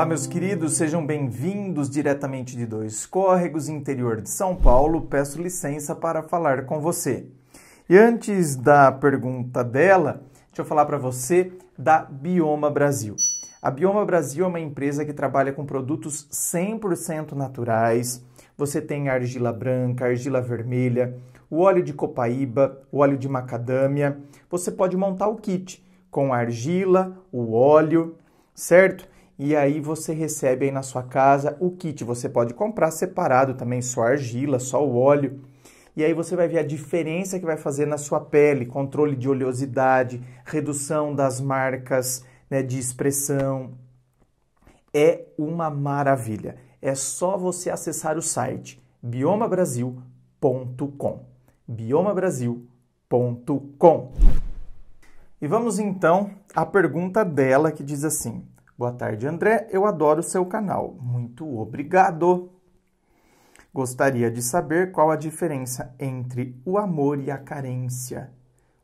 Olá, meus queridos, sejam bem-vindos diretamente de Dois Córregos, interior de São Paulo. Peço licença para falar com você. E antes da pergunta dela, deixa eu falar para você da Bioma Brasil. A Bioma Brasil é uma empresa que trabalha com produtos 100% naturais. Você tem argila branca, argila vermelha, o óleo de copaíba, o óleo de macadâmia. Você pode montar o kit com a argila, o óleo, certo? e aí você recebe aí na sua casa o kit. Você pode comprar separado também, só argila, só o óleo. E aí você vai ver a diferença que vai fazer na sua pele, controle de oleosidade, redução das marcas né, de expressão. É uma maravilha. É só você acessar o site biomabrasil.com. biomabrasil.com. E vamos então à pergunta dela que diz assim: Boa tarde, André. Eu adoro o seu canal. Muito obrigado. Gostaria de saber qual a diferença entre o amor e a carência.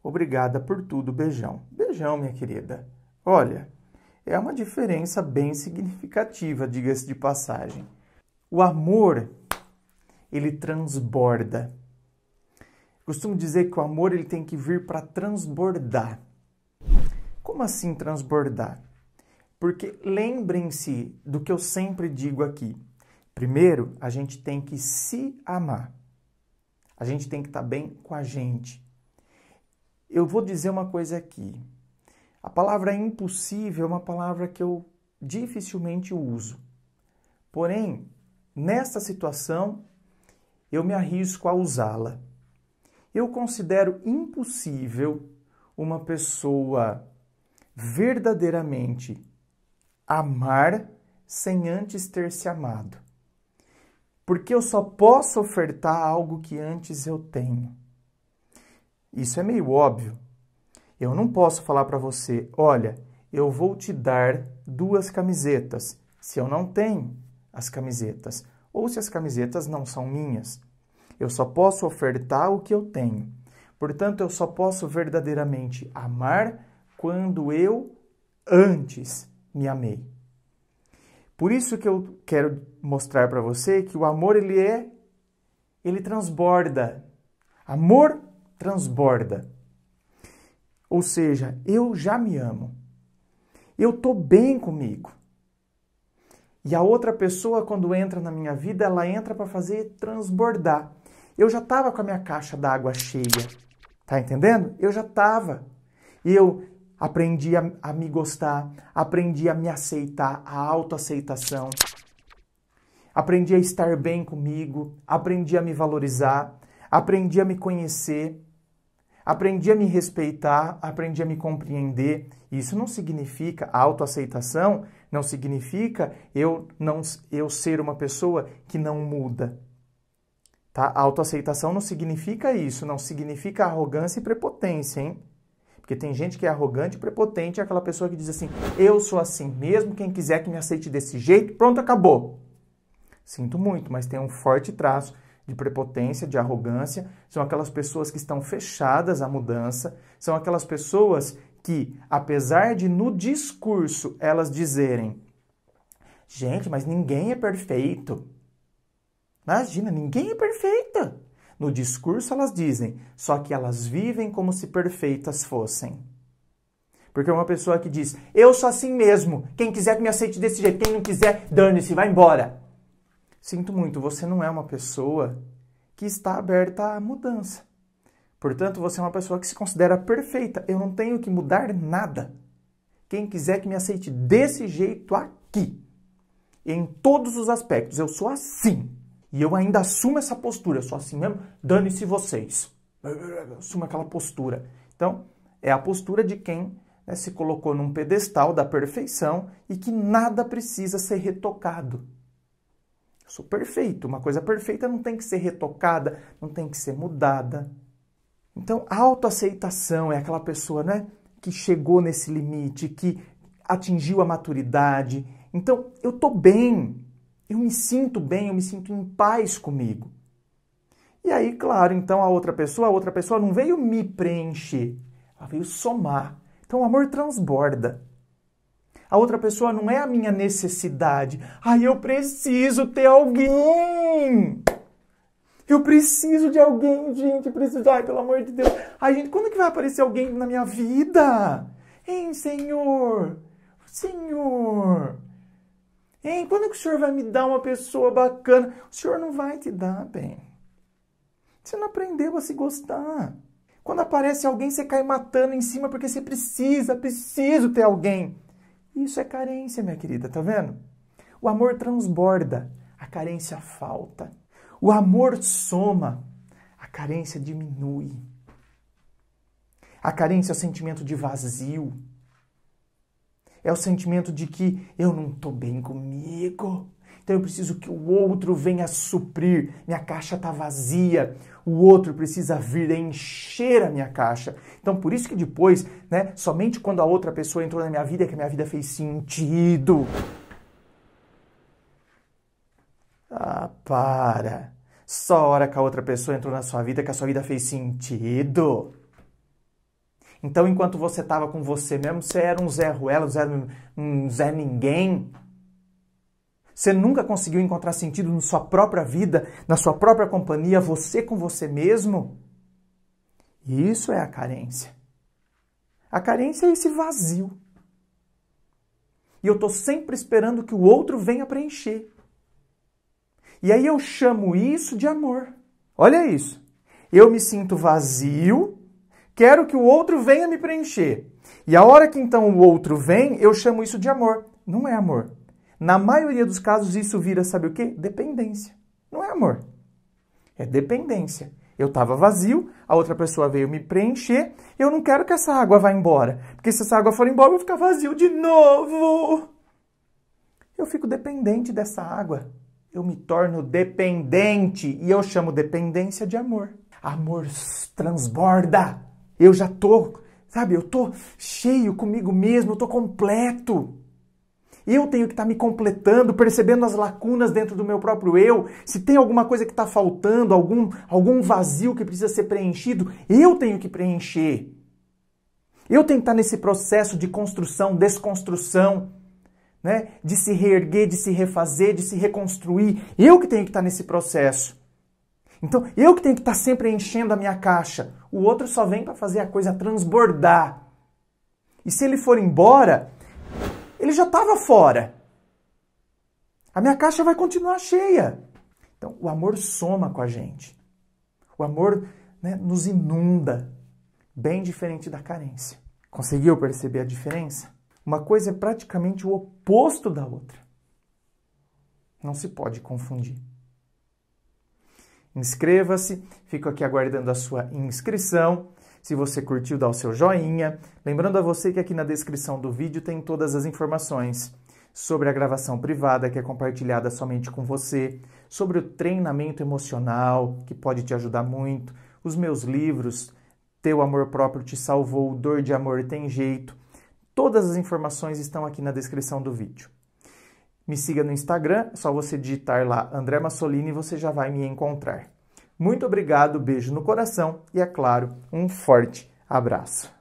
Obrigada por tudo, beijão. Beijão, minha querida. Olha, é uma diferença bem significativa, diga-se de passagem. O amor, ele transborda. Costumo dizer que o amor ele tem que vir para transbordar. Como assim transbordar? Porque lembrem-se do que eu sempre digo aqui. Primeiro, a gente tem que se amar. A gente tem que estar tá bem com a gente. Eu vou dizer uma coisa aqui. A palavra impossível é uma palavra que eu dificilmente uso. Porém, nesta situação, eu me arrisco a usá-la. Eu considero impossível uma pessoa verdadeiramente amar sem antes ter se amado. Porque eu só posso ofertar algo que antes eu tenho. Isso é meio óbvio. Eu não posso falar para você, olha, eu vou te dar duas camisetas, se eu não tenho as camisetas, ou se as camisetas não são minhas. Eu só posso ofertar o que eu tenho. Portanto, eu só posso verdadeiramente amar quando eu antes me amei. Por isso que eu quero mostrar para você que o amor ele é ele transborda. Amor transborda. Ou seja, eu já me amo. Eu tô bem comigo. E a outra pessoa quando entra na minha vida, ela entra para fazer transbordar. Eu já tava com a minha caixa d'água cheia. Tá entendendo? Eu já tava. E eu aprendi a, a me gostar, aprendi a me aceitar, a autoaceitação, aprendi a estar bem comigo, aprendi a me valorizar, aprendi a me conhecer, aprendi a me respeitar, aprendi a me compreender. Isso não significa autoaceitação, não significa eu não eu ser uma pessoa que não muda. Tá? A autoaceitação não significa isso, não significa arrogância e prepotência, hein? Porque tem gente que é arrogante e prepotente, é aquela pessoa que diz assim: eu sou assim mesmo, quem quiser que me aceite desse jeito, pronto, acabou. Sinto muito, mas tem um forte traço de prepotência, de arrogância. São aquelas pessoas que estão fechadas à mudança, são aquelas pessoas que, apesar de no discurso elas dizerem: gente, mas ninguém é perfeito. Imagina, ninguém é perfeito. No discurso elas dizem, só que elas vivem como se perfeitas fossem. Porque uma pessoa que diz, eu sou assim mesmo, quem quiser que me aceite desse jeito, quem não quiser, dane-se, vai embora. Sinto muito, você não é uma pessoa que está aberta à mudança. Portanto, você é uma pessoa que se considera perfeita. Eu não tenho que mudar nada. Quem quiser que me aceite desse jeito aqui, em todos os aspectos, eu sou assim. E eu ainda assumo essa postura, só sou assim mesmo, dane-se vocês. assumo aquela postura. Então, é a postura de quem né, se colocou num pedestal da perfeição e que nada precisa ser retocado. Eu sou perfeito, uma coisa perfeita não tem que ser retocada, não tem que ser mudada. Então, autoaceitação é aquela pessoa né, que chegou nesse limite, que atingiu a maturidade. Então, eu estou bem, eu me sinto bem, eu me sinto em paz comigo. E aí, claro, então a outra pessoa, a outra pessoa não veio me preencher, ela veio somar. Então o amor transborda. A outra pessoa não é a minha necessidade. Ai, eu preciso ter alguém. Eu preciso de alguém, gente. Eu preciso. Ai, pelo amor de Deus. Ai, gente, quando que vai aparecer alguém na minha vida? Hein, Senhor? Senhor, Hein, quando é que o senhor vai me dar uma pessoa bacana? O senhor não vai te dar, bem. Você não aprendeu a se gostar. Quando aparece alguém, você cai matando em cima porque você precisa, preciso ter alguém. Isso é carência, minha querida, tá vendo? O amor transborda, a carência falta. O amor soma, a carência diminui. A carência é o sentimento de vazio. É o sentimento de que eu não estou bem comigo. Então eu preciso que o outro venha suprir. Minha caixa está vazia. O outro precisa vir encher a minha caixa. Então por isso que depois, né, somente quando a outra pessoa entrou na minha vida é que a minha vida fez sentido. Ah, para. Só a hora que a outra pessoa entrou na sua vida é que a sua vida fez sentido. Então, enquanto você estava com você mesmo, você era um Zé Ruela, um Zé, um Zé Ninguém. Você nunca conseguiu encontrar sentido na sua própria vida, na sua própria companhia, você com você mesmo. E isso é a carência. A carência é esse vazio. E eu estou sempre esperando que o outro venha preencher. E aí eu chamo isso de amor. Olha isso. Eu me sinto vazio Quero que o outro venha me preencher. E a hora que então o outro vem, eu chamo isso de amor. Não é amor. Na maioria dos casos, isso vira, sabe o quê? Dependência. Não é amor. É dependência. Eu estava vazio, a outra pessoa veio me preencher, eu não quero que essa água vá embora. Porque se essa água for embora, eu vou ficar vazio de novo. Eu fico dependente dessa água. Eu me torno dependente e eu chamo dependência de amor. Amor transborda. Eu já tô, sabe, eu tô cheio comigo mesmo, eu tô completo. Eu tenho que estar tá me completando, percebendo as lacunas dentro do meu próprio eu. Se tem alguma coisa que está faltando, algum, algum vazio que precisa ser preenchido, eu tenho que preencher. Eu tenho que estar tá nesse processo de construção, desconstrução, né? de se reerguer, de se refazer, de se reconstruir. Eu que tenho que estar tá nesse processo. Então, eu que tenho que estar tá sempre enchendo a minha caixa. O outro só vem para fazer a coisa transbordar. E se ele for embora, ele já estava fora. A minha caixa vai continuar cheia. Então, o amor soma com a gente. O amor né, nos inunda, bem diferente da carência. Conseguiu perceber a diferença? Uma coisa é praticamente o oposto da outra. Não se pode confundir. Inscreva-se, fico aqui aguardando a sua inscrição. Se você curtiu, dá o seu joinha. Lembrando a você que aqui na descrição do vídeo tem todas as informações sobre a gravação privada que é compartilhada somente com você, sobre o treinamento emocional que pode te ajudar muito, os meus livros, Teu Amor Próprio Te Salvou, Dor de Amor Tem Jeito. Todas as informações estão aqui na descrição do vídeo. Me siga no Instagram, é só você digitar lá André Massolini e você já vai me encontrar. Muito obrigado, beijo no coração e, é claro, um forte abraço.